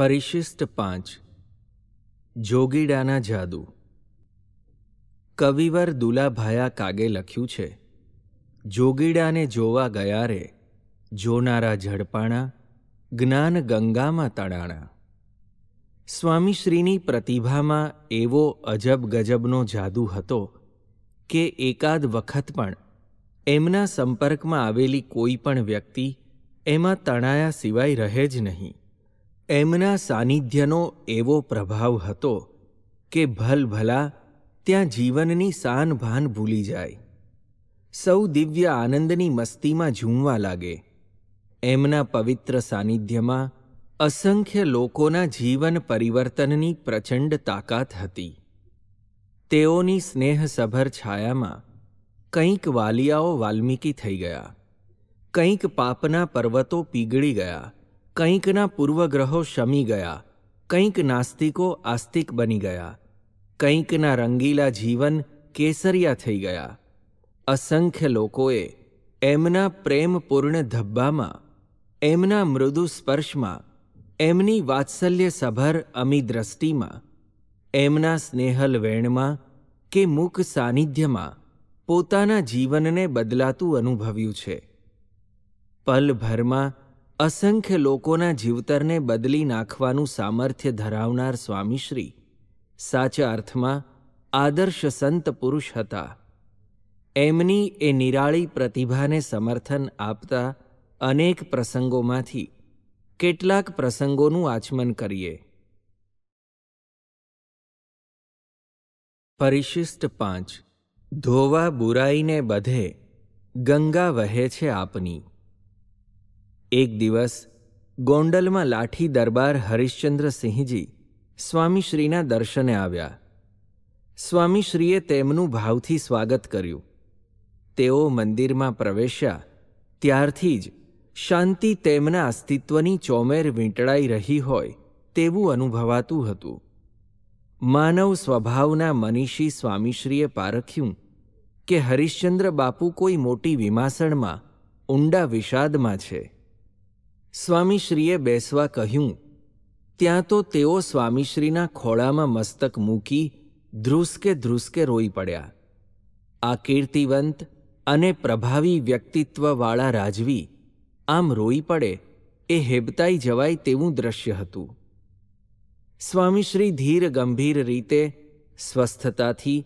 પરિશિષ્ટ પાંચ જોગીડાના જાદુ કવિવર દુલાભાયા કાગે લખ્યું છે જોગીડાને જોવા ગયા રે જોનારા ઝડપાણા જ્ઞાન ગંગામાં તણાણા સ્વામીશ્રીની પ્રતિભામાં એવો અજબ ગજબનો જાદુ હતો કે એકાદ વખત પણ એમના સંપર્કમાં આવેલી કોઈ પણ વ્યક્તિ એમાં તણાયા સિવાય રહે જ નહીં એમના સાનિધ્યનો એવો પ્રભાવ હતો કે ભલભલા ત્યાં જીવનની સાન ભાન ભૂલી જાય સૌ દિવ્ય આનંદની મસ્તીમાં ઝૂમવા લાગે એમના પવિત્ર સાનિધ્યમાં અસંખ્ય લોકોના જીવન પરિવર્તનની પ્રચંડ તાકાત હતી તેઓની સ્નેહસભર છાયામાં કંઈક વાલિયાઓ વાલ્મીકી થઈ ગયા કંઈક પાપના પર્વતો પીગળી ગયા કંઈકના પૂર્વગ્રહો શમી ગયા કંઈક નાસ્તિકો આસ્તિક બની ગયા કંઈકના રંગીલા જીવન કેસરિયા થઈ ગયા અસંખ્ય લોકોએ એમના પ્રેમપૂર્ણ ધબ્બામાં એમના મૃદુ સ્પર્શમાં એમની વાત્સલ્યસભર અમી દ્રષ્ટિમાં એમના સ્નેહલ વેણમાં કે મૂક સાનિધ્યમાં પોતાના જીવનને બદલાતું અનુભવ્યું છે પલભરમાં અસંખ્ય લોકોના જીવતરને બદલી નાખવાનું સામર્થ્ય ધરાવનાર સ્વામીશ્રી સાચા અર્થમાં આદર્શ સંત પુરુષ હતા એમની એ નિરાળી પ્રતિભાને સમર્થન આપતા અનેક પ્રસંગોમાંથી કેટલાક પ્રસંગોનું આચમન કરીએ પરિશિષ્ટ પાંચ ધોવા બુરાઈને બધે ગંગા વહે છે આપની એક દિવસ ગોંડલમાં લાઠી દરબાર હરિશ્ચંદ્રસિંહજી સ્વામીશ્રીના દર્શને આવ્યા સ્વામીશ્રીએ તેમનું ભાવથી સ્વાગત કર્યું તેઓ મંદિરમાં પ્રવેશ્યા ત્યારથી જ શાંતિ તેમના અસ્તિત્વની ચોમેર વીંટળાઈ રહી હોય તેવું અનુભવાતું હતું માનવ સ્વભાવના મનીષી સ્વામીશ્રીએ પારખ્યું કે હરિશ્ચંદ્ર બાપુ કોઈ મોટી વિમાસણમાં ઊંડા વિષાદમાં છે સ્વામીશ્રીએ બેસવા કહ્યું ત્યાં તો તેઓ સ્વામીશ્રીના ખોળામાં મસ્તક મૂકી ધ્રુસકે ધ્રુસકે રોઈ પડ્યા આ કીર્તિવંત અને પ્રભાવી વ્યક્તિત્વવાળા રાજવી આમ રોઈ પડે એ હેબતાઈ જવાય તેવું દ્રશ્ય હતું સ્વામીશ્રી ધીર ગંભીર રીતે સ્વસ્થતાથી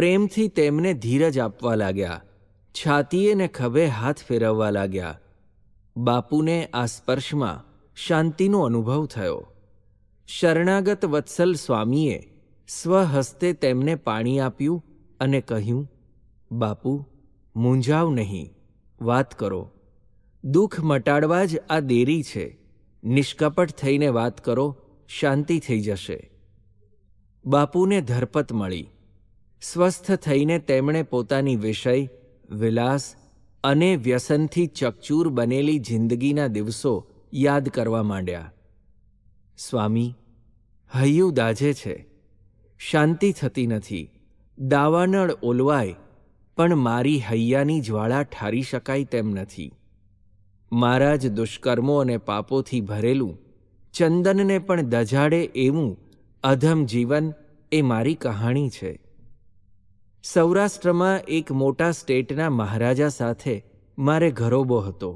પ્રેમથી તેમને ધીરજ આપવા લાગ્યા છાતીએ ને ખભે હાથ ફેરવવા લાગ્યા બાપુને આ સ્પર્શમાં શાંતિનો અનુભવ થયો શરણાગત વત્સલ સ્વામીએ સ્વહસ્તે તેમને પાણી આપ્યું અને કહ્યું બાપુ મૂંઝાવ નહીં વાત કરો દુઃખ મટાડવા જ આ દેરી છે નિષ્કપટ થઈને વાત કરો શાંતિ થઈ જશે બાપુને ધરપત મળી સ્વસ્થ થઈને તેમણે પોતાની વિષય વિલાસ અને વ્યસનથી ચકચૂર બનેલી જિંદગીના દિવસો યાદ કરવા માંડ્યા સ્વામી હૈયું દાઝે છે શાંતિ થતી નથી દાવાનળ ઓલવાય પણ મારી હૈયાની જ્વાળા ઠારી શકાય તેમ નથી મારા જ દુષ્કર્મો અને પાપોથી ભરેલું ચંદનને પણ દજાડે એવું અધમ જીવન એ મારી કહાણી છે સૌરાષ્ટ્રમાં એક મોટા સ્ટેટના મહારાજા સાથે મારે ઘરોબો હતો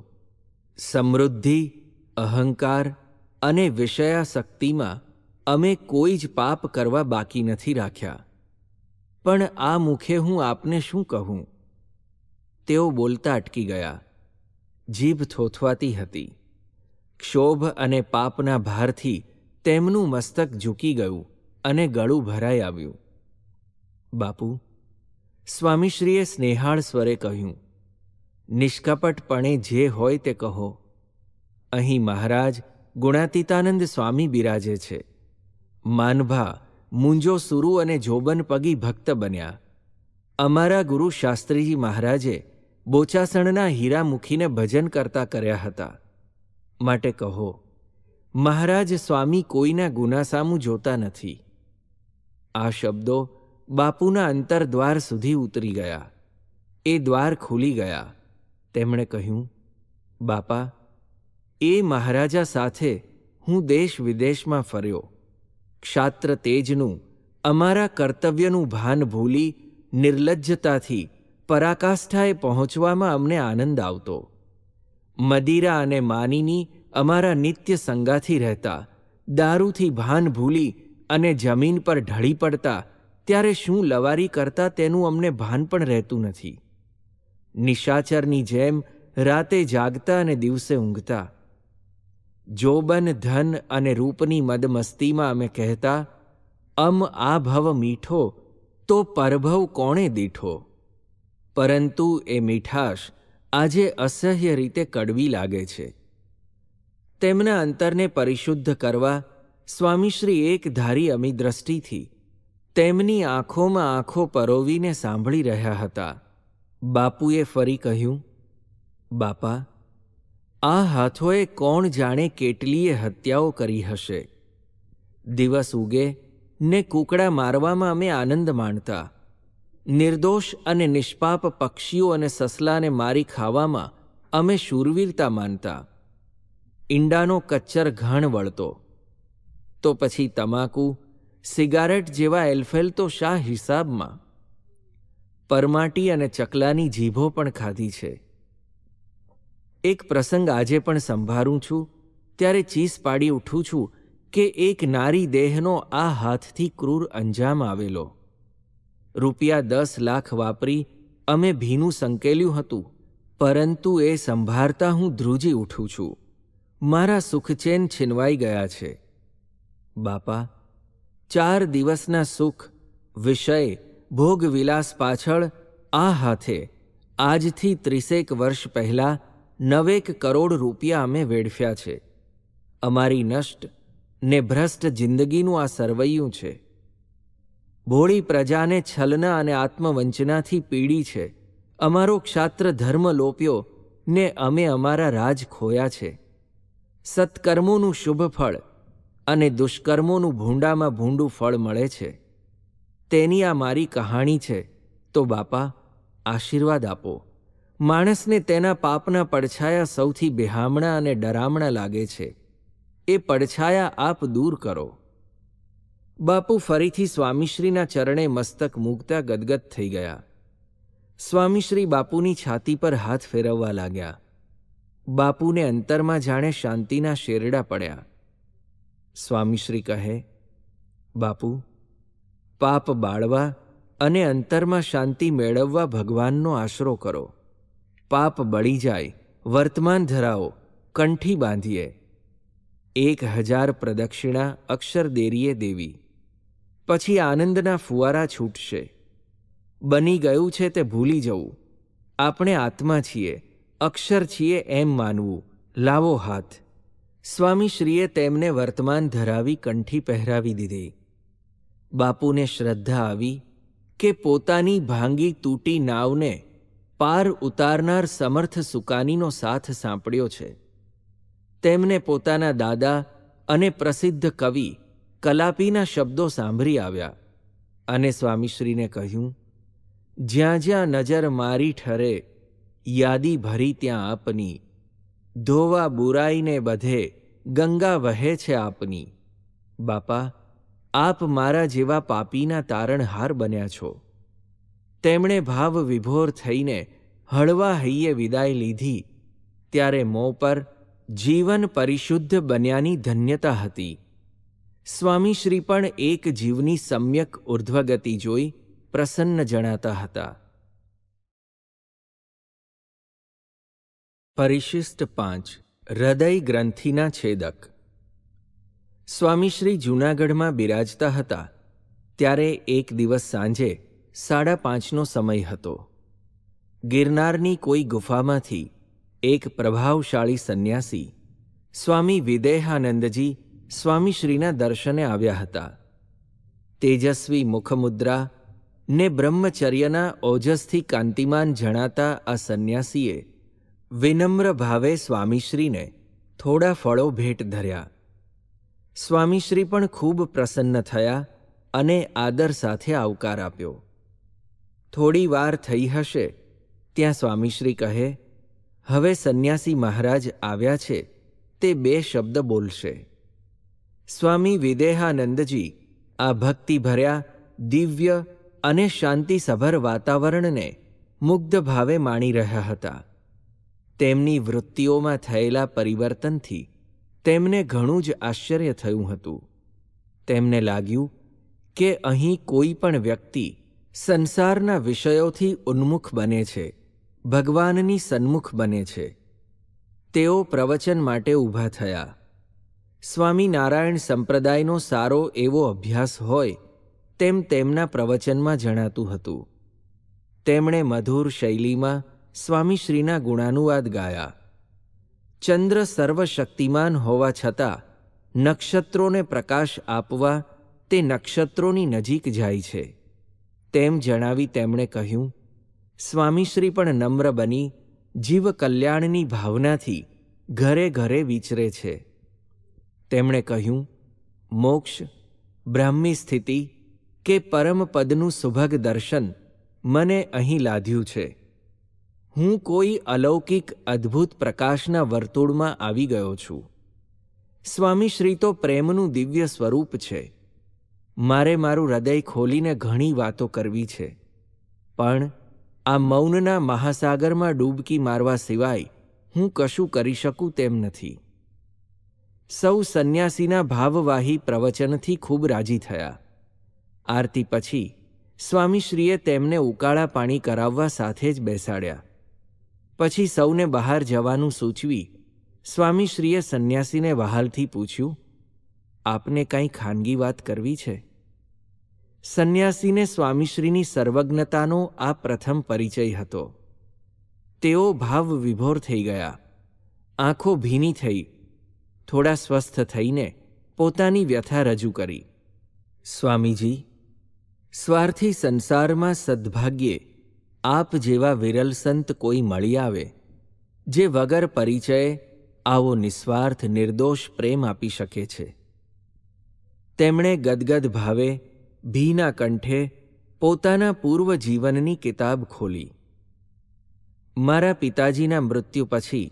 સમૃદ્ધિ અહંકાર અને વિષયાશક્તિમાં અમે કોઈ જ પાપ કરવા બાકી નથી રાખ્યા પણ આ મુખે હું આપને શું કહું તેઓ બોલતા અટકી ગયા જીભ થોથવાતી હતી ક્ષોભ અને પાપના ભારથી તેમનું મસ્તક ઝૂકી ગયું અને ગળું ભરાઈ આવ્યું બાપુ સ્વામીશ્રીએ સ્નેહાળ સ્વરે કહ્યું નિષ્કપટપણે જે હોય તે કહો અહીં મહારાજ ગુણાતીતાનંદ સ્વામી બિરાજે છે માનભા મુંજો સુરુ અને જોબન પગી ભક્ત બન્યા અમારા ગુરુ શાસ્ત્રીજી મહારાજે બોચાસણના હીરામુખીને ભજન કરતા કર્યા હતા માટે કહો મહારાજ સ્વામી કોઈના ગુના સામું જોતા નથી આ શબ્દો બાપુના અંતરદ્વાર સુધી ઉતરી ગયા એ દ્વાર ખુલી ગયા તેમણે કહ્યું બાપા એ મહારાજા સાથે હું દેશ વિદેશમાં ફર્યો ક્ષાત્ર તેજનું અમારા કર્તવ્યનું ભાન ભૂલી નિર્લજ્જતાથી પરાકાષ્ઠાએ પહોંચવામાં અમને આનંદ આવતો મદીરા અને માનીની અમારા નિત્ય સંગાથી રહેતા દારૂથી ભાન ભૂલી અને જમીન પર ઢળી પડતા ત્યારે શું લવારી કરતા તેનું અમને ભાન પણ રહેતું નથી નિશાચરની જેમ રાતે જાગતા અને દિવસે ઊંઘતા જોબન ધન અને રૂપની મદમસ્તીમાં અમે કહેતા અમ આ ભવ મીઠો તો પરભવ કોણે દીઠો પરંતુ એ મીઠાશ આજે અસહ્ય રીતે કડવી લાગે છે તેમના અંતરને પરિશુદ્ધ કરવા સ્વામીશ્રી એક ધારી અમી દ્રષ્ટિથી તેમની આંખોમાં આંખો પરોવીને સાંભળી રહ્યા હતા બાપુએ ફરી કહ્યું બાપા આ હાથોએ કોણ જાણે કેટલીય હત્યાઓ કરી હશે દિવસ ઉગે ને કૂકડા મારવામાં અમે આનંદ માણતા નિર્દોષ અને નિષ્પાપ પક્ષીઓ અને સસલાને મારી ખાવામાં અમે શૂરવીરતા માનતા ઈંડાનો કચ્ચર ઘાણ વળતો તો પછી તમાકુ સિગારેટ જેવા એલ્ફેલ તો શા હિસાબમાં પરમાટી અને ચકલાની જીભો પણ ખાધી છે એક પ્રસંગ આજે પણ સંભાળું છું ત્યારે ચીસ પાડી ઉઠું છું કે એક નારી દેહનો આ હાથથી ક્રૂર અંજામ આવેલો રૂપિયા દસ લાખ વાપરી અમે ભીનું સંકેલ્યું હતું પરંતુ એ સંભાળતા હું ધ્રુજી ઉઠું છું મારા સુખચેન છીનવાઈ ગયા છે બાપા ચાર દિવસના સુખ વિષય ભોગવિલાસ પાછળ આ હાથે આજથી ત્રીસેક વર્ષ પહેલાં નવેક કરોડ રૂપિયા અમે વેડફ્યા છે અમારી નષ્ટ ને ભ્રષ્ટ જિંદગીનું આ સરવૈયું છે ભોળી પ્રજાને છલના અને આત્મવંચનાથી પીડી છે અમારો ક્ષાત્ર ધર્મ લોપ્યો ને અમે અમારા રાજ ખોયા છે સત્કર્મોનું શુભ ફળ અને દુષ્કર્મોનું ભૂંડામાં ભૂંડું ફળ મળે છે તેની આ મારી કહાણી છે તો બાપા આશીર્વાદ આપો માણસને તેના પાપના પડછાયા સૌથી બેહામણા અને ડરામણા લાગે છે એ પડછાયા આપ દૂર કરો બાપુ ફરીથી સ્વામીશ્રીના ચરણે મસ્તક મૂકતા ગદગદ થઈ ગયા સ્વામીશ્રી બાપુની છાતી પર હાથ ફેરવવા લાગ્યા બાપુને અંતરમાં જાણે શાંતિના શેરડા પડ્યા સ્વામીશ્રી કહે બાપુ પાપ બાળવા અને અંતરમાં શાંતિ મેળવવા ભગવાનનો આશરો કરો પાપ બળી જાય વર્તમાન ધરાવો કંઠી બાંધીએ એક હજાર પ્રદક્ષિણા અક્ષર દેરીએ દેવી પછી આનંદના ફુવારા છૂટશે બની ગયું છે તે ભૂલી જવું આપણે આત્મા છીએ અક્ષર છીએ એમ માનવું લાવો હાથ સ્વામીશ્રીએ તેમને વર્તમાન ધરાવી કંઠી પહેરાવી દીધી બાપુને શ્રદ્ધા આવી કે પોતાની ભાંગી તૂટી નાવને પાર ઉતારનાર સમર્થ સુકાનીનો સાથ સાંપડ્યો છે તેમને પોતાના દાદા અને પ્રસિદ્ધ કવિ કલાપીના શબ્દો સાંભળી આવ્યા અને સ્વામીશ્રીને કહ્યું જ્યાં જ્યાં નજર મારી ઠરે યાદી ભરી ત્યાં આપની ધોવા બુરાઈને બધે ગંગા વહે છે આપની બાપા આપ મારા જેવા પાપીના તારણહાર બન્યા છો તેમણે ભાવ વિભોર થઈને હળવા હૈયે વિદાય લીધી ત્યારે મો પર જીવન પરિશુદ્ધ બન્યાની ધન્યતા હતી સ્વામી શ્રી પણ એક જીવની સમ્યક ઉર્ધ્વગતિ જોઈ પ્રસન્ન જણાતા હતા પરિશિષ્ટ પાંચ હૃદય ગ્રંથિના છેદક સ્વામીશ્રી જૂનાગઢમાં બિરાજતા હતા ત્યારે એક દિવસ સાંજે સાડા પાંચનો સમય હતો ગિરનારની કોઈ ગુફામાંથી એક પ્રભાવશાળી સંન્યાસી સ્વામી વિદેહાનંદજી સ્વામીશ્રીના દર્શને આવ્યા હતા તેજસ્વી મુખમુદ્રા ને બ્રહ્મચર્યના ઓજસથી કાંતિમાન જણાતા આ સંન્યાસીએ વિનમ્ર ભાવે સ્વામીશ્રીને થોડા ફળો ભેટ ધર્યા સ્વામીશ્રી પણ ખૂબ પ્રસન્ન થયા અને આદર સાથે આવકાર આપ્યો થોડી વાર થઈ હશે ત્યાં સ્વામીશ્રી કહે હવે સંન્યાસી મહારાજ આવ્યા છે તે બે શબ્દ બોલશે સ્વામી વિદેહાનંદજી આ ભક્તિભર્યા દિવ્ય અને શાંતિસભર વાતાવરણને મુગ્ધ ભાવે માણી રહ્યા હતા તેમની વૃત્તિઓમાં થયેલા પરિવર્તનથી તેમને ઘણું જ આશ્ચર્ય થયું હતું તેમને લાગ્યું કે અહીં કોઈ પણ વ્યક્તિ સંસારના વિષયોથી ઉન્મુખ બને છે ભગવાનની સન્મુખ બને છે તેઓ પ્રવચન માટે ઊભા થયા સ્વામિનારાયણ સંપ્રદાયનો સારો એવો અભ્યાસ હોય તેમ તેમના પ્રવચનમાં જણાતું હતું તેમણે મધુર શૈલીમાં સ્વામીશ્રીના ગુણાનુવાદ ગાયા ચંદ્ર સર્વશક્તિમાન હોવા છતાં નક્ષત્રોને પ્રકાશ આપવા તે નક્ષત્રોની નજીક જાય છે તેમ જણાવી તેમણે કહ્યું સ્વામીશ્રી પણ નમ્ર બની જીવ કલ્યાણની ભાવનાથી ઘરે ઘરે વિચરે છે તેમણે કહ્યું મોક્ષ બ્રાહ્મી સ્થિતિ કે પરમપદનું સુભગ દર્શન મને અહીં લાધ્યું છે હું કોઈ અલૌકિક અદ્ભુત પ્રકાશના વર્તુળમાં આવી ગયો છું સ્વામી શ્રી તો પ્રેમનું દિવ્ય સ્વરૂપ છે મારે મારું હૃદય ખોલીને ઘણી વાતો કરવી છે પણ આ મૌનના મહાસાગરમાં ડૂબકી મારવા સિવાય હું કશું કરી શકું તેમ નથી સૌ સંન્યાસીના ભાવવાહી પ્રવચનથી ખૂબ રાજી થયા આરતી પછી સ્વામીશ્રીએ તેમને ઉકાળા પાણી કરાવવા સાથે જ બેસાડ્યા પછી સૌને બહાર જવાનું સૂચવી સ્વામીશ્રીએ સંન્યાસીને વહાલથી પૂછ્યું આપને કાંઈ ખાનગી વાત કરવી છે સંન્યાસીને સ્વામીશ્રીની સર્વજ્ઞતાનો આ પ્રથમ પરિચય હતો તેઓ ભાવ વિભોર થઈ ગયા આંખો ભીની થઈ થોડા સ્વસ્થ થઈને પોતાની વ્યથા રજૂ કરી સ્વામીજી સ્વાર્થી સંસારમાં સદભાગ્યે આપ જેવા વિરલ સંત કોઈ મળી આવે જે વગર પરિચય આવો નિસ્વાર્થ નિર્દોષ પ્રેમ આપી શકે છે તેમણે ગદગદ ભાવે ભીના કંઠે પોતાના પૂર્વ જીવનની કિતાબ ખોલી મારા પિતાજીના મૃત્યુ પછી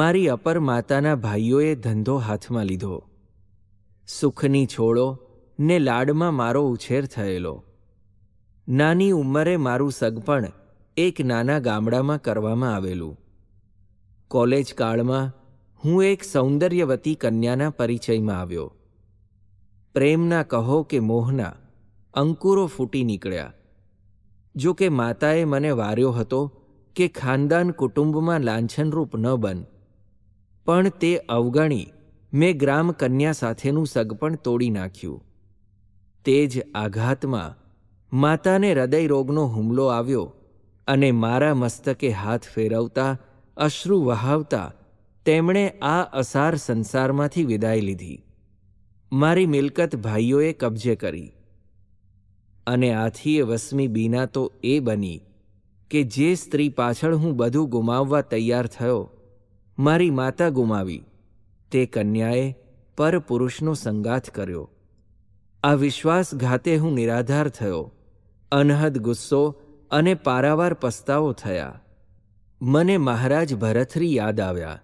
મારી અપર માતાના ભાઈઓએ ધંધો હાથમાં લીધો સુખની છોડો ને લાડમાં મારો ઉછેર થયેલો નાની ઉંમરે મારું સગપણ એક નાના ગામડામાં કરવામાં આવેલું કોલેજ કાળમાં હું એક સૌંદર્યવતી કન્યાના પરિચયમાં આવ્યો પ્રેમના કહો કે મોહના અંકુરો ફૂટી નીકળ્યા જો કે માતાએ મને વાર્યો હતો કે ખાનદાન કુટુંબમાં લાંછનરૂપ ન બન પણ તે અવગણી મેં ગ્રામ કન્યા સાથેનું સગપણ તોડી નાખ્યું તે જ આઘાતમાં માતાને હૃદયરોગનો હુમલો આવ્યો અને મારા મસ્તકે હાથ ફેરવતા અશ્રુ વહાવતા તેમણે આ અસાર સંસારમાંથી વિદાય લીધી મારી મિલકત ભાઈઓએ કબજે કરી અને આથી એ વસમી બીના તો એ બની કે જે સ્ત્રી પાછળ હું બધું ગુમાવવા તૈયાર થયો મારી માતા ગુમાવી તે કન્યાએ પરપુરુષનો સંગાથ કર્યો આ વિશ્વાસઘાતે હું નિરાધાર થયો અનહદ ગુસ્સો અને પારાવાર પસ્તાવો થયા મને મહારાજ ભરથરી યાદ આવ્યા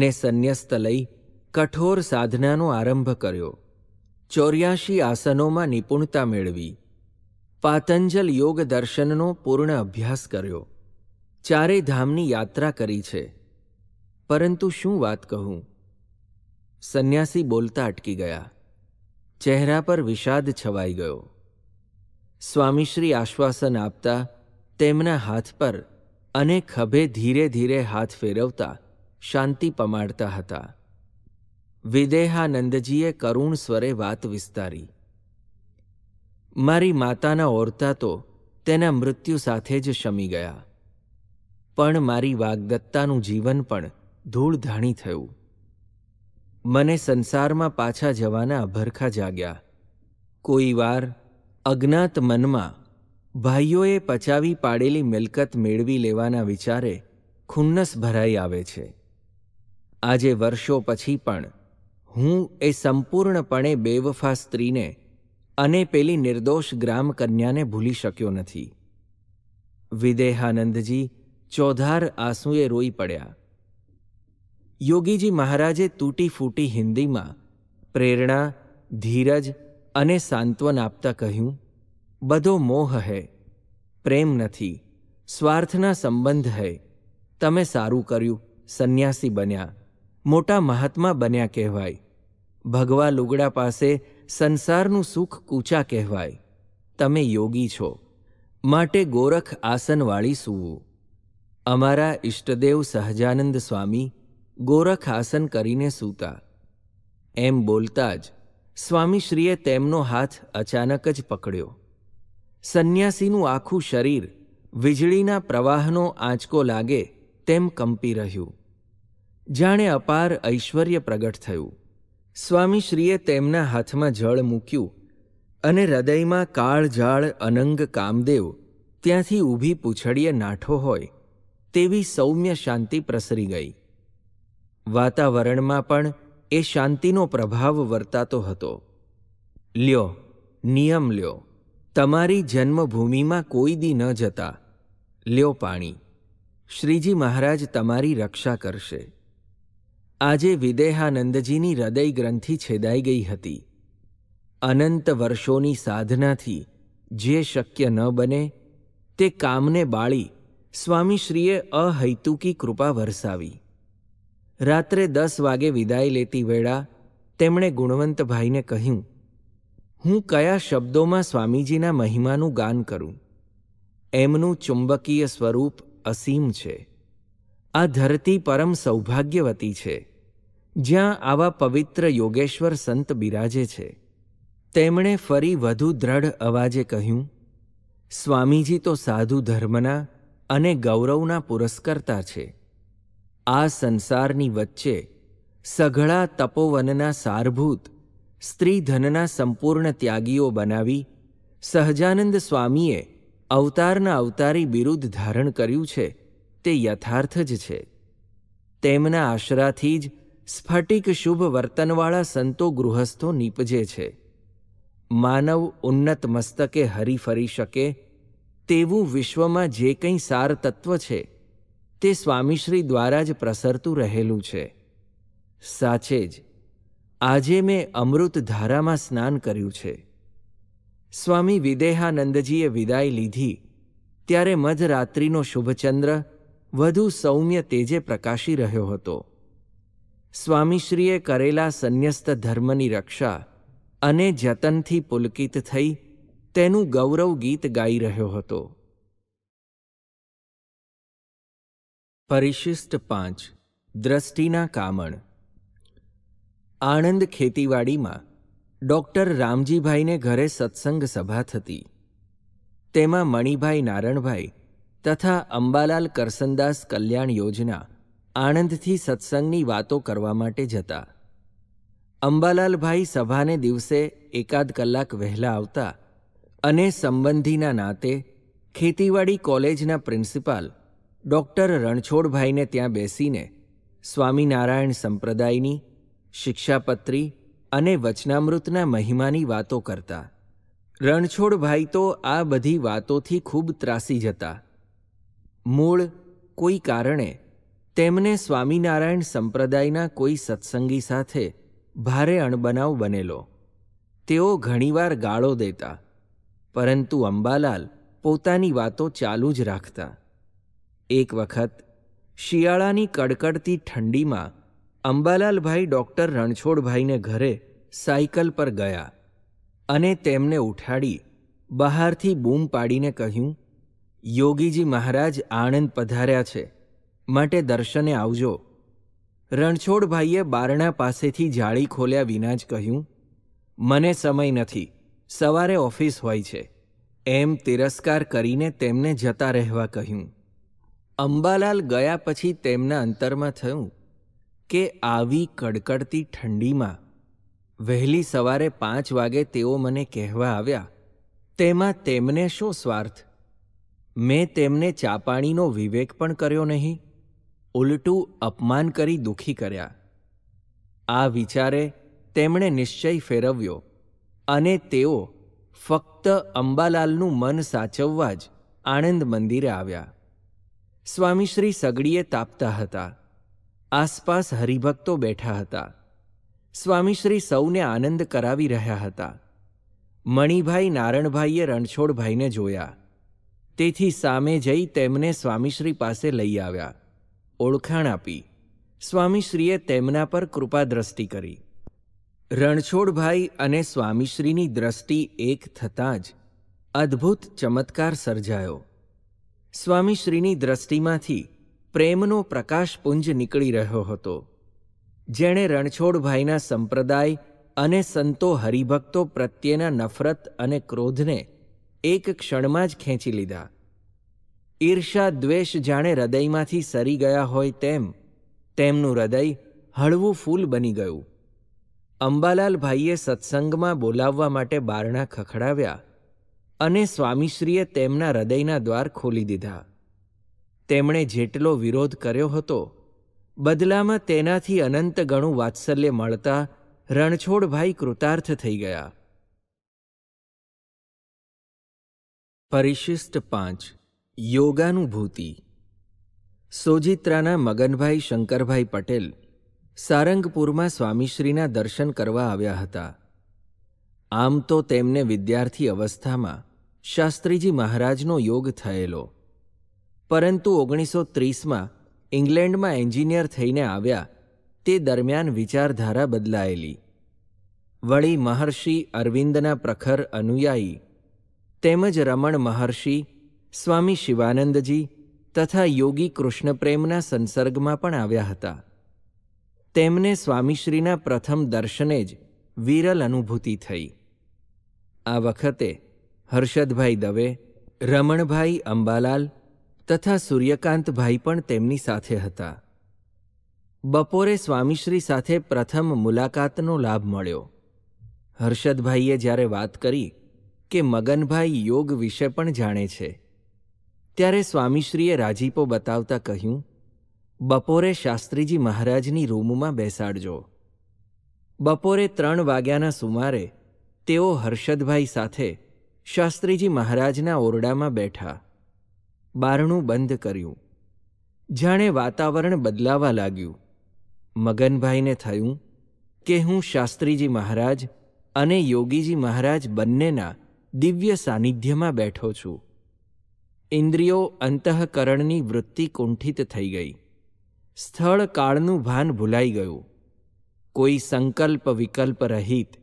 ને સંન્યસ્ત લઈ કઠોર સાધનાનો આરંભ કર્યો ચોર્યાશી આસનોમાં નિપુણતા મેળવી પાતંજલ યોગ દર્શનનો પૂર્ણ અભ્યાસ કર્યો ચારે ધામની યાત્રા કરી છે પરંતુ શું વાત કહું સંન્યાસી બોલતા અટકી ગયા ચહેરા પર વિષાદ છવાઈ ગયો સ્વામીશ્રી આશ્વાસન આપતા તેમના હાથ પર અને ખભે ધીરે ધીરે હાથ ફેરવતા શાંતિ પમાડતા હતા વિદેહાનંદજીએ કરુણ સ્વરે વાત વિસ્તારી મારી માતાના ઓરતા તો તેના મૃત્યુ સાથે જ શમી ગયા પણ મારી વાગદત્તાનું જીવન પણ ધૂળધાણી થયું મને સંસારમાં પાછા જવાના અભરખા જાગ્યા કોઈ વાર અજ્ઞાત મનમાં ભાઈઓએ પચાવી પાડેલી મિલકત મેળવી લેવાના વિચારે ખુન્નસ ભરાઈ આવે છે આજે વર્ષો પછી પણ હું એ સંપૂર્ણપણે બેવફા સ્ત્રીને અને પેલી નિર્દોષ ગ્રામ કન્યાને ભૂલી શક્યો નથી વિદેહાનંદજી ચોધાર આંસુએ રોઈ પડ્યા યોગીજી મહારાજે તૂટી ફૂટી હિન્દીમાં પ્રેરણા ધીરજ અને સાંત્વન આપતા કહ્યું બધો મોહ હૈ પ્રેમ નથી સ્વાર્થના સંબંધ હૈ તમે સારું કર્યું સંન્યાસી બન્યા મોટા મહાત્મા બન્યા કહેવાય ભગવા લુગડા પાસે સંસારનું સુખ કૂચા કહેવાય તમે યોગી છો માટે ગોરખ આસનવાળી સૂવું અમારા ઇષ્ટદેવ સહજાનંદ સ્વામી ગોરખ આસન કરીને સૂતા એમ બોલતા જ સ્વામીશ્રીએ તેમનો હાથ અચાનક જ પકડ્યો સંન્યાસીનું આખું શરીર વીજળીના પ્રવાહનો આંચકો લાગે તેમ કંપી રહ્યું જાણે અપાર ઐશ્વર્ય પ્રગટ થયું સ્વામીશ્રીએ તેમના હાથમાં જળ મૂક્યું અને હૃદયમાં કાળજાળ અનંગ કામદેવ ત્યાંથી ઊભી પૂછડીએ નાઠો હોય તેવી સૌમ્ય શાંતિ પ્રસરી ગઈ વાતાવરણમાં પણ એ શાંતિનો પ્રભાવ વર્તાતો હતો લ્યો નિયમ લ્યો તમારી જન્મભૂમિમાં કોઈ દી ન જતા લ્યો પાણી શ્રીજી મહારાજ તમારી રક્ષા કરશે આજે વિદેહાનંદજીની હૃદય ગ્રંથિ છેદાઈ ગઈ હતી અનંત વર્ષોની સાધનાથી જે શક્ય ન બને તે કામને બાળી સ્વામીશ્રીએ અહૈતુકી કૃપા વરસાવી રાત્રે દસ વાગે વિદાય લેતી વેળા તેમણે ગુણવંતભાઈને કહ્યું હું કયા શબ્દોમાં સ્વામીજીના મહિમાનું ગાન કરું એમનું ચુંબકીય સ્વરૂપ અસીમ છે આ ધરતી પરમ સૌભાગ્યવતી છે જ્યાં આવા પવિત્ર યોગેશ્વર સંત બિરાજે છે તેમણે ફરી વધુ દ્રઢ અવાજે કહ્યું સ્વામીજી તો સાધુ ધર્મના અને ગૌરવના પુરસ્કર્તા છે આ સંસારની વચ્ચે સઘળા તપોવનના સારભૂત સ્ત્રીધનના સંપૂર્ણ ત્યાગીઓ બનાવી સહજાનંદ સ્વામીએ અવતારના અવતારી બિરુદ ધારણ કર્યું છે તે યથાર્થ જ છે તેમના આશરાથી જ સ્ફટિક શુભ વર્તનવાળા સંતો ગૃહસ્થો નીપજે છે માનવ ઉન્નત મસ્તકે હરી ફરી શકે તેવું વિશ્વમાં જે કંઈ સાર તત્વ છે તે સ્વામીશ્રી દ્વારા જ પ્રસરતું રહેલું છે સાચે જ આજે મેં અમૃત ધારામાં સ્નાન કર્યું છે સ્વામી વિદેહાનંદજીએ વિદાય લીધી ત્યારે મધરાત્રિનો શુભચંદ્ર વધુ સૌમ્ય તેજે પ્રકાશી રહ્યો હતો સ્વામીશ્રીએ કરેલા સંન્યસ્ત ધર્મની રક્ષા અને જતનથી પુલકિત થઈ તેનું ગૌરવ ગીત ગાઈ રહ્યો હતો પરિશિષ્ટ પાંચ દ્રષ્ટિના કામણ આણંદ ખેતીવાડીમાં ડૉક્ટર રામજીભાઈને ઘરે સત્સંગ સભા થતી તેમાં મણિભાઈ નારણભાઈ તથા અંબાલાલ કરસનદાસ કલ્યાણ યોજના આણંદથી સત્સંગની વાતો કરવા માટે જતા અંબાલાલભાઈ સભાને દિવસે એકાદ કલાક વહેલા આવતા અને સંબંધીના નાતે ખેતીવાડી કોલેજના પ્રિન્સિપાલ ડૉક્ટર રણછોડભાઈને ત્યાં બેસીને સ્વામિનારાયણ સંપ્રદાયની શિક્ષાપત્રી અને વચનામૃતના મહિમાની વાતો કરતા રણછોડભાઈ તો આ બધી વાતોથી ખૂબ ત્રાસી જતા મૂળ કોઈ કારણે તેમને સ્વામિનારાયણ સંપ્રદાયના કોઈ સત્સંગી સાથે ભારે અણબનાવ બનેલો તેઓ ઘણીવાર ગાળો દેતા પરંતુ અંબાલાલ પોતાની વાતો ચાલુ જ રાખતા એક વખત શિયાળાની કડકડતી ઠંડીમાં અંબાલાલભાઈ ડૉક્ટર રણછોડભાઈને ઘરે સાયકલ પર ગયા અને તેમને ઉઠાડી બહારથી બૂમ પાડીને કહ્યું યોગીજી મહારાજ આણંદ પધાર્યા છે માટે દર્શને આવજો રણછોડભાઈએ બારણા પાસેથી જાળી ખોલ્યા વિના જ કહ્યું મને સમય નથી સવારે ઓફિસ હોય છે એમ તિરસ્કાર કરીને તેમને જતા રહેવા કહ્યું અંબાલાલ ગયા પછી તેમના અંતરમાં થયું કે આવી કડકડતી ઠંડીમાં વહેલી સવારે પાંચ વાગે તેઓ મને કહેવા આવ્યા તેમાં તેમને શું સ્વાર્થ મેં તેમને ચાપાણીનો વિવેક પણ કર્યો નહીં ઉલટું અપમાન કરી દુઃખી કર્યા આ વિચારે તેમણે નિશ્ચય ફેરવ્યો અને તેઓ ફક્ત અંબાલાલનું મન સાચવવા જ આણંદ મંદિરે આવ્યા સ્વામીશ્રી સગડીએ તાપતા હતા આસપાસ હરિભક્તો બેઠા હતા સ્વામીશ્રી સૌને આનંદ કરાવી રહ્યા હતા મણિભાઈ નારણભાઈએ રણછોડભાઈને જોયા તેથી સામે જઈ તેમને સ્વામીશ્રી પાસે લઈ આવ્યા ઓળખાણ આપી સ્વામીશ્રીએ તેમના પર કૃપાદ્રષ્ટિ કરી રણછોડભાઈ અને સ્વામીશ્રીની દ્રષ્ટિ એક થતાં જ અદ્ભુત ચમત્કાર સર્જાયો સ્વામીશ્રીની દ્રષ્ટિમાંથી પ્રેમનો પ્રકાશપુંજ નીકળી રહ્યો હતો જેણે રણછોડભાઈના સંપ્રદાય અને સંતો હરિભક્તો પ્રત્યેના નફરત અને ક્રોધને એક ક્ષણમાં જ ખેંચી લીધા ઈર્ષા દ્વેષ જાણે હૃદયમાંથી સરી ગયા હોય તેમ તેમનું હૃદય હળવું ફૂલ બની ગયું અંબાલાલભાઈએ સત્સંગમાં બોલાવવા માટે બારણા ખખડાવ્યા અને સ્વામીશ્રીએ તેમના હૃદયના દ્વાર ખોલી દીધા તેમણે જેટલો વિરોધ કર્યો હતો બદલામાં તેનાથી અનંત ગણું વાત્સલ્ય મળતા રણછોડભાઈ કૃતાર્થ થઈ ગયા પરિશિષ્ટ પાંચ યોગાનુભૂતિ સોજિત્રાના મગનભાઈ શંકરભાઈ પટેલ સારંગપુરમાં સ્વામીશ્રીના દર્શન કરવા આવ્યા હતા આમ તો તેમને વિદ્યાર્થી અવસ્થામાં શાસ્ત્રીજી મહારાજનો યોગ થયેલો પરંતુ ઓગણીસો ત્રીસમાં ઇંગ્લેન્ડમાં એન્જિનિયર થઈને આવ્યા તે દરમિયાન વિચારધારા બદલાયેલી વળી મહર્ષિ અરવિંદના પ્રખર અનુયાયી તેમજ રમણ મહર્ષિ સ્વામી શિવાનંદજી તથા યોગી કૃષ્ણપ્રેમના સંસર્ગમાં પણ આવ્યા હતા તેમને સ્વામીશ્રીના પ્રથમ દર્શને જ વિરલ અનુભૂતિ થઈ આ વખતે હર્ષદભાઈ દવે રમણભાઈ અંબાલાલ તથા સૂર્યકાંતભાઈ પણ તેમની સાથે હતા બપોરે સ્વામીશ્રી સાથે પ્રથમ મુલાકાતનો લાભ મળ્યો હર્ષદભાઈએ જ્યારે વાત કરી કે મગનભાઈ યોગ વિશે પણ જાણે છે ત્યારે સ્વામીશ્રીએ રાજીપો બતાવતા કહ્યું બપોરે શાસ્ત્રીજી મહારાજની રૂમમાં બેસાડજો બપોરે ત્રણ વાગ્યાના સુમારે તેઓ હર્ષદભાઈ સાથે શાસ્ત્રીજી મહારાજના ઓરડામાં બેઠા બારણું બંધ કર્યું જાણે વાતાવરણ બદલાવા લાગ્યું મગનભાઈને થયું કે હું શાસ્ત્રીજી મહારાજ અને યોગીજી મહારાજ બંનેના દિવ્ય સાનિધ્યમાં બેઠો છું ઇન્દ્રિયો અંતઃકરણની વૃત્તિ કુંઠિત થઈ ગઈ સ્થળ કાળનું ભાન ભૂલાઈ ગયું કોઈ સંકલ્પ વિકલ્પ રહિત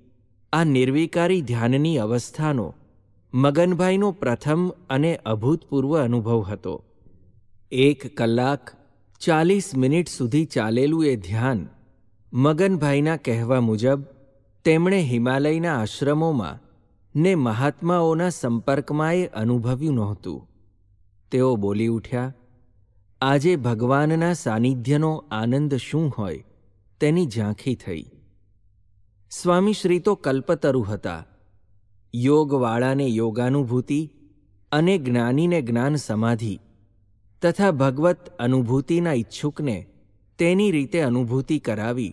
આ નિર્વિકારી ધ્યાનની અવસ્થાનો મગનભાઈનો પ્રથમ અને અભૂતપૂર્વ અનુભવ હતો એક કલાક ચાલીસ મિનિટ સુધી ચાલેલું એ ધ્યાન મગનભાઈના કહેવા મુજબ તેમણે હિમાલયના આશ્રમોમાં ને મહાત્માઓના સંપર્કમાં એ અનુભવ્યું નહોતું તેઓ બોલી ઉઠ્યા આજે ભગવાનના સાનિધ્યનો આનંદ શું હોય તેની ઝાંખી થઈ સ્વામીશ્રી તો કલ્પતરુ હતા યોગવાળાને યોગાનુભૂતિ અને જ્ઞાનીને જ્ઞાન સમાધિ તથા ભગવત અનુભૂતિના ઈચ્છુકને તેની રીતે અનુભૂતિ કરાવી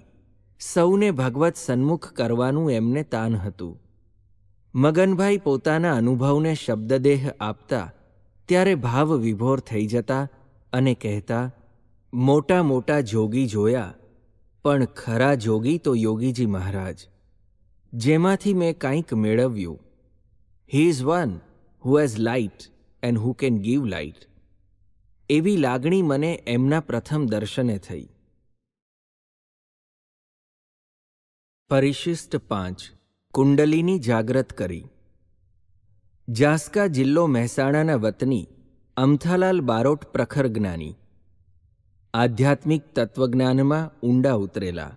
સૌને ભગવત સન્મુખ કરવાનું એમને તાન હતું મગનભાઈ પોતાના અનુભવને શબ્દદેહ આપતા ત્યારે ભાવ વિભોર થઈ જતા અને કહેતા મોટા મોટા જોગી જોયા પણ ખરા જોગી તો યોગીજી મહારાજ જેમાંથી મેં કંઈક મેળવ્યું He is one who has light and who can give light. એવી લાગણી મને એમના પ્રથમ દર્શને થઈ પરિશિષ્ટ પાંચ કુંડલીની જાગ્રત કરી જાસ્કા જિલ્લો મહેસાણાના વતની અમથાલાલ બારોટ પ્રખર જ્ઞાની આધ્યાત્મિક તત્વજ્ઞાનમાં ઊંડા ઉતરેલા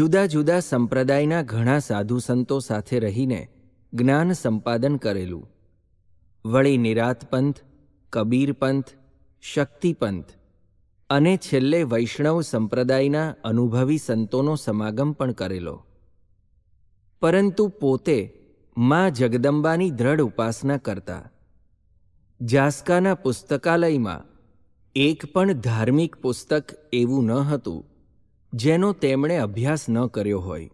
જુદા જુદા સંપ્રદાયના ઘણા સાધુ સંતો સાથે રહીને જ્ઞાન સંપાદન કરેલું વળી નિરાતપંથ કબીરપંથ શક્તિપંથ અને છેલ્લે વૈષ્ણવ સંપ્રદાયના અનુભવી સંતોનો સમાગમ પણ કરેલો પરંતુ પોતે મા જગદંબાની દ્રઢ ઉપાસના કરતા જાસ્કાના પુસ્તકાલયમાં એક પણ ધાર્મિક પુસ્તક એવું ન હતું જેનો તેમણે અભ્યાસ ન કર્યો હોય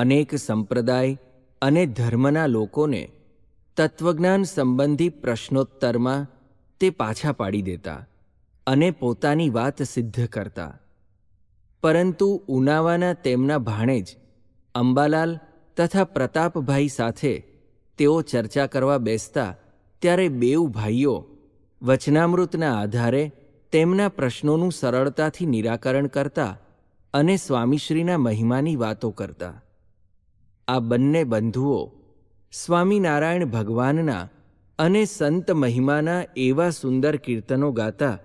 અનેક સંપ્રદાય અને ધર્મના લોકોને તત્વજ્ઞાન સંબંધી પ્રશ્નોત્તરમાં તે પાછા પાડી દેતા અને પોતાની વાત સિદ્ધ કરતા પરંતુ ઉનાવાના તેમના ભાણેજ અંબાલાલ તથા પ્રતાપભાઈ સાથે તેઓ ચર્ચા કરવા બેસતા ત્યારે બેઉ ભાઈઓ વચનામૃતના આધારે તેમના પ્રશ્નોનું સરળતાથી નિરાકરણ કરતા અને સ્વામીશ્રીના મહિમાની વાતો કરતા આ બંને બંધુઓ સ્વામિનારાયણ ભગવાનના અને સંત મહિમાના એવા સુંદર કીર્તનો ગાતા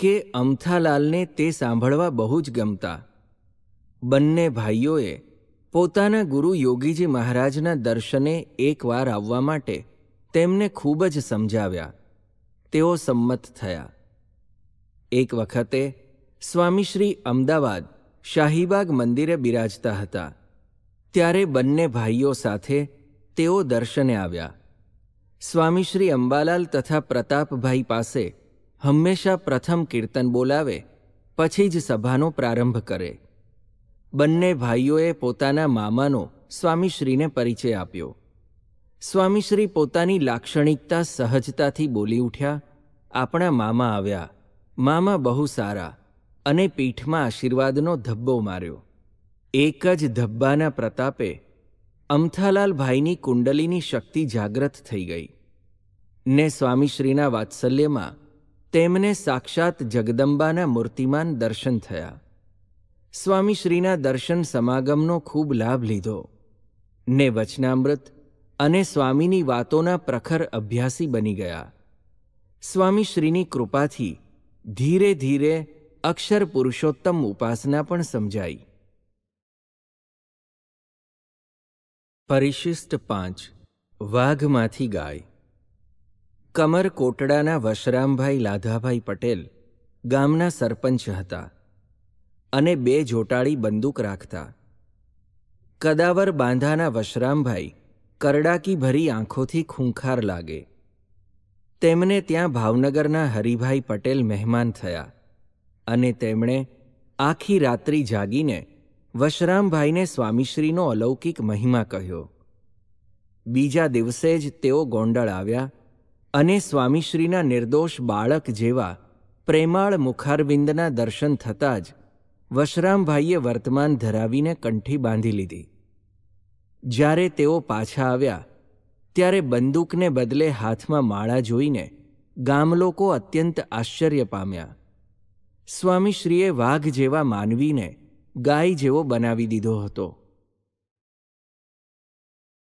કે અમથાલાલને તે સાંભળવા બહુ જ ગમતા બંને ભાઈઓએ પોતાના ગુરુ યોગીજી મહારાજના દર્શને એકવાર આવવા માટે તેમને ખૂબ જ સમજાવ્યા તેઓ સંમત થયા એક વખતે સ્વામીશ્રી અમદાવાદ શાહીબાગ મંદિરે બિરાજતા હતા ત્યારે બંને ભાઈઓ સાથે તેઓ દર્શને આવ્યા સ્વામી શ્રી અંબાલાલ તથા પ્રતાપભાઈ પાસે હંમેશા પ્રથમ કીર્તન બોલાવે પછી જ સભાનો પ્રારંભ કરે બંને ભાઈઓએ પોતાના મામાનો સ્વામીશ્રીને પરિચય આપ્યો સ્વામીશ્રી પોતાની લાક્ષણિકતા સહજતાથી બોલી ઉઠ્યા આપણા મામા આવ્યા મામા બહુ સારા અને પીઠમાં આશીર્વાદનો ધબ્બો માર્યો એક જ ધબ્બાના પ્રતાપે અમથાલાલભાઈની કુંડલીની શક્તિ જાગ્રત થઈ ગઈ ને સ્વામીશ્રીના વાત્સલ્યમાં તેમને સાક્ષાત જગદંબાના મૂર્તિમાન દર્શન થયા સ્વામીશ્રીના દર્શન સમાગમનો ખૂબ લાભ લીધો ને વચનામૃત અને સ્વામીની વાતોના પ્રખર અભ્યાસી બની ગયા સ્વામીશ્રીની કૃપાથી ધીરે ધીરે અક્ષર પુરુષોત્તમ ઉપાસના પણ સમજાઈ પરિશિષ્ટ પાંચ વાઘમાંથી ગાય કમર કોટડાના વશરામભાઈ લાધાભાઈ પટેલ ગામના સરપંચ હતા અને બે જોટાળી બંદૂક રાખતા કદાવર બાંધાના વશરામભાઈ કરડાકી ભરી આંખોથી ખૂંખાર લાગે તેમને ત્યાં ભાવનગરના હરિભાઈ પટેલ મહેમાન થયા અને તેમણે આખી રાત્રિ જાગીને વશરામભાઈને સ્વામીશ્રીનો અલૌકિક મહિમા કહ્યો બીજા દિવસે જ તેઓ ગોંડળ આવ્યા અને સ્વામીશ્રીના નિર્દોષ બાળક જેવા પ્રેમાળ મુખારવિંદના દર્શન થતાં જ વશરામભાઈએ વર્તમાન ધરાવીને કંઠી બાંધી લીધી જ્યારે તેઓ પાછા આવ્યા ત્યારે બંદૂકને બદલે હાથમાં માળા જોઈને ગામલોકો અત્યંત આશ્ચર્ય પામ્યા સ્વામીશ્રીએ વાઘ જેવા માનવીને ગાય જેવો બનાવી દીધો હતો